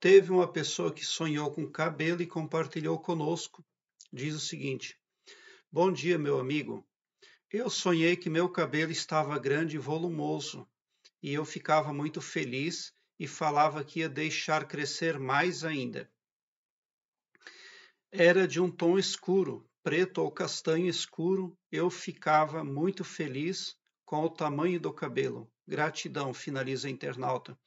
Teve uma pessoa que sonhou com cabelo e compartilhou conosco. Diz o seguinte: Bom dia, meu amigo. Eu sonhei que meu cabelo estava grande e volumoso, e eu ficava muito feliz e falava que ia deixar crescer mais ainda. Era de um tom escuro, preto ou castanho escuro, eu ficava muito feliz com o tamanho do cabelo. Gratidão, finaliza a internauta.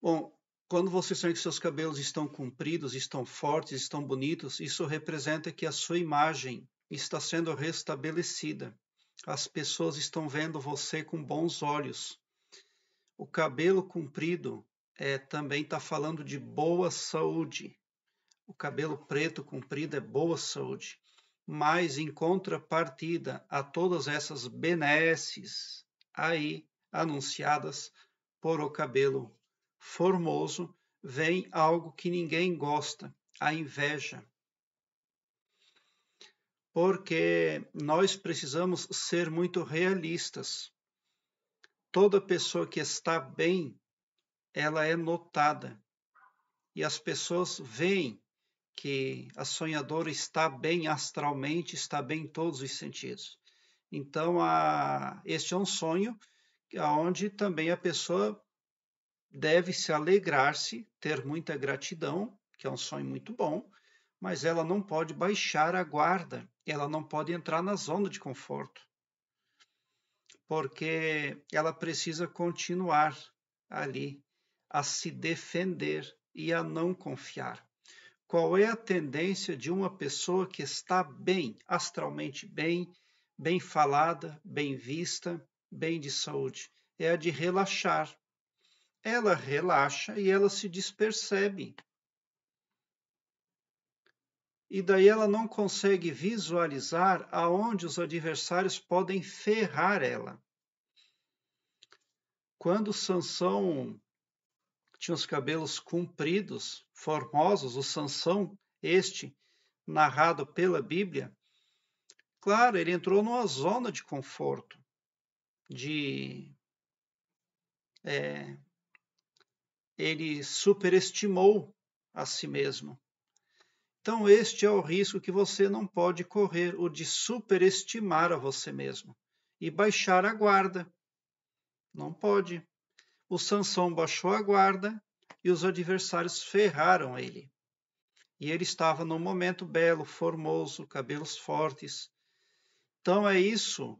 Bom, quando você sente que seus cabelos estão compridos, estão fortes, estão bonitos, isso representa que a sua imagem está sendo restabelecida. As pessoas estão vendo você com bons olhos. O cabelo comprido é, também está falando de boa saúde. O cabelo preto comprido é boa saúde. Mas, em contrapartida a todas essas benesses aí anunciadas por o cabelo formoso, vem algo que ninguém gosta, a inveja. Porque nós precisamos ser muito realistas. Toda pessoa que está bem, ela é notada. E as pessoas veem que a sonhadora está bem astralmente, está bem em todos os sentidos. Então, a, este é um sonho onde também a pessoa deve-se alegrar-se, ter muita gratidão, que é um sonho muito bom, mas ela não pode baixar a guarda, ela não pode entrar na zona de conforto, porque ela precisa continuar ali a se defender e a não confiar. Qual é a tendência de uma pessoa que está bem, astralmente bem, bem falada, bem vista, bem de saúde? É a de relaxar, ela relaxa e ela se despercebe. E daí ela não consegue visualizar aonde os adversários podem ferrar ela. Quando Sansão tinha os cabelos compridos, formosos, o Sansão, este narrado pela Bíblia, claro, ele entrou numa zona de conforto, de é, ele superestimou a si mesmo. Então, este é o risco que você não pode correr, o de superestimar a você mesmo e baixar a guarda. Não pode. O Sansão baixou a guarda e os adversários ferraram ele. E ele estava num momento belo, formoso, cabelos fortes. Então é isso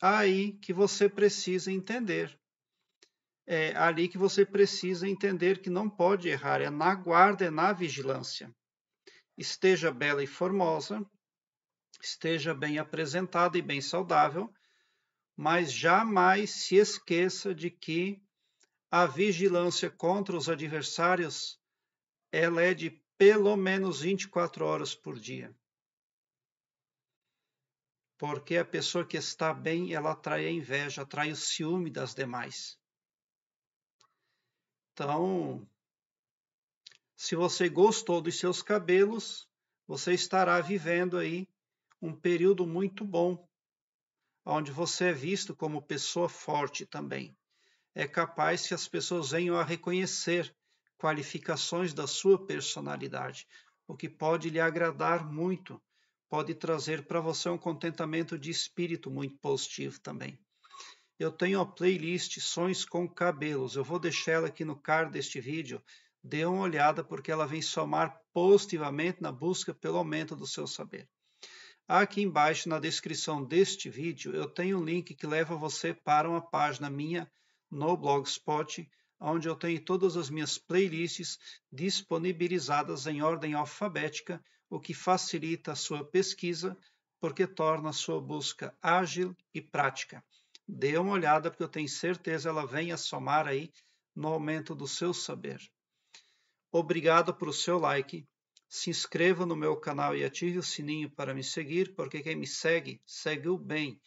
aí que você precisa entender é, ali que você precisa entender que não pode errar, é na guarda, é na vigilância. Esteja bela e formosa, esteja bem apresentada e bem saudável, mas jamais se esqueça de que a vigilância contra os adversários ela é de pelo menos 24 horas por dia. Porque a pessoa que está bem, ela atrai a inveja, atrai o ciúme das demais. Então, se você gostou dos seus cabelos, você estará vivendo aí um período muito bom, onde você é visto como pessoa forte também. É capaz que as pessoas venham a reconhecer qualificações da sua personalidade, o que pode lhe agradar muito, pode trazer para você um contentamento de espírito muito positivo também eu tenho a playlist Sons com Cabelos. Eu vou deixar ela aqui no card deste vídeo. Dê uma olhada porque ela vem somar positivamente na busca pelo aumento do seu saber. Aqui embaixo na descrição deste vídeo eu tenho um link que leva você para uma página minha no Blogspot, onde eu tenho todas as minhas playlists disponibilizadas em ordem alfabética, o que facilita a sua pesquisa porque torna a sua busca ágil e prática. Dê uma olhada, porque eu tenho certeza ela vem a somar aí no aumento do seu saber. Obrigado por o seu like. Se inscreva no meu canal e ative o sininho para me seguir, porque quem me segue, segue o bem.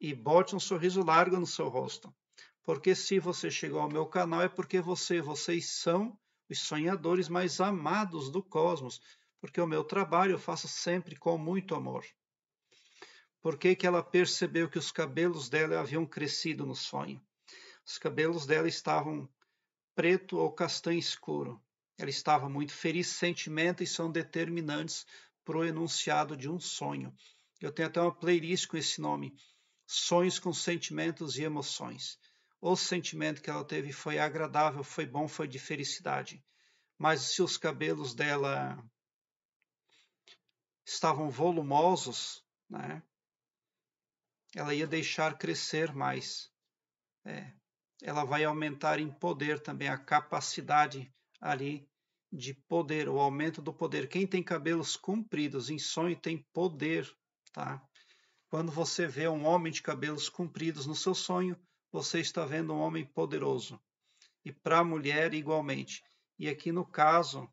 E bote um sorriso largo no seu rosto. Porque se você chegou ao meu canal é porque você, vocês são os sonhadores mais amados do cosmos, porque o meu trabalho eu faço sempre com muito amor porque que ela percebeu que os cabelos dela haviam crescido no sonho. Os cabelos dela estavam preto ou castanho escuro. Ela estava muito feliz, sentimentos são determinantes para o enunciado de um sonho. Eu tenho até uma playlist com esse nome, Sonhos com Sentimentos e Emoções. O sentimento que ela teve foi agradável, foi bom, foi de felicidade. Mas se os cabelos dela estavam volumosos, né? ela ia deixar crescer mais. É, ela vai aumentar em poder também, a capacidade ali de poder, o aumento do poder. Quem tem cabelos compridos em sonho tem poder, tá? Quando você vê um homem de cabelos compridos no seu sonho, você está vendo um homem poderoso. E para a mulher, igualmente. E aqui no caso,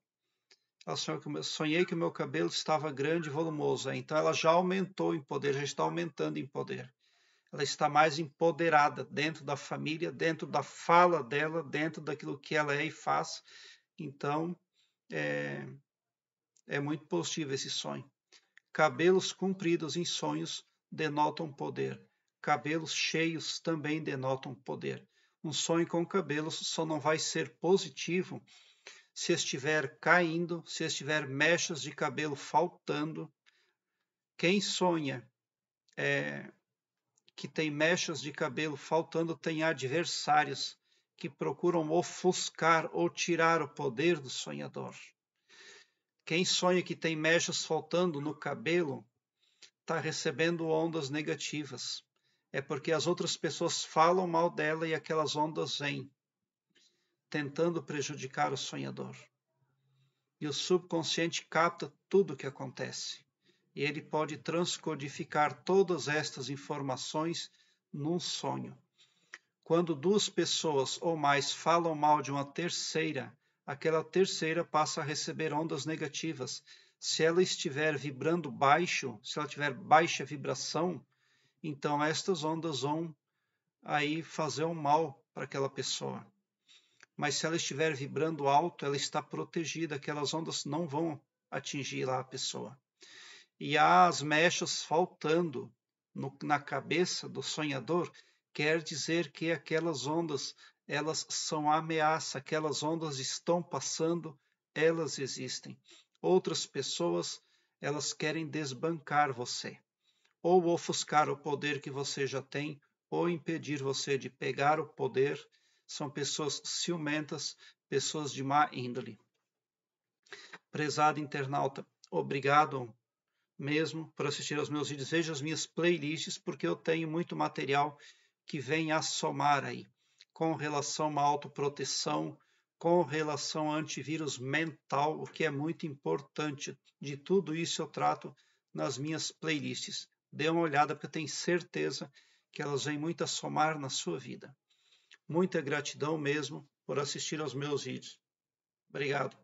ela sonhou que, sonhei que o meu cabelo estava grande e volumoso. Né? Então ela já aumentou em poder, já está aumentando em poder. Ela está mais empoderada dentro da família, dentro da fala dela, dentro daquilo que ela é e faz. Então é, é muito positivo esse sonho. Cabelos compridos em sonhos denotam poder. Cabelos cheios também denotam poder. Um sonho com cabelos só não vai ser positivo se estiver caindo, se estiver mechas de cabelo faltando. Quem sonha é, que tem mechas de cabelo faltando tem adversários que procuram ofuscar ou tirar o poder do sonhador. Quem sonha que tem mechas faltando no cabelo está recebendo ondas negativas. É porque as outras pessoas falam mal dela e aquelas ondas vêm tentando prejudicar o sonhador. E o subconsciente capta tudo o que acontece. E ele pode transcodificar todas estas informações num sonho. Quando duas pessoas ou mais falam mal de uma terceira, aquela terceira passa a receber ondas negativas. Se ela estiver vibrando baixo, se ela tiver baixa vibração, então estas ondas vão aí fazer um mal para aquela pessoa mas se ela estiver vibrando alto, ela está protegida, aquelas ondas não vão atingir lá a pessoa. E há as mechas faltando no, na cabeça do sonhador, quer dizer que aquelas ondas, elas são ameaça, aquelas ondas estão passando, elas existem. Outras pessoas, elas querem desbancar você, ou ofuscar o poder que você já tem, ou impedir você de pegar o poder são pessoas ciumentas, pessoas de má índole. Prezado internauta, obrigado mesmo por assistir aos meus vídeos. Veja as minhas playlists, porque eu tenho muito material que vem a somar aí, com relação à autoproteção, com relação a antivírus mental, o que é muito importante. De tudo isso eu trato nas minhas playlists. Dê uma olhada, porque eu tenho certeza que elas vêm muito a somar na sua vida. Muita gratidão mesmo por assistir aos meus vídeos. Obrigado.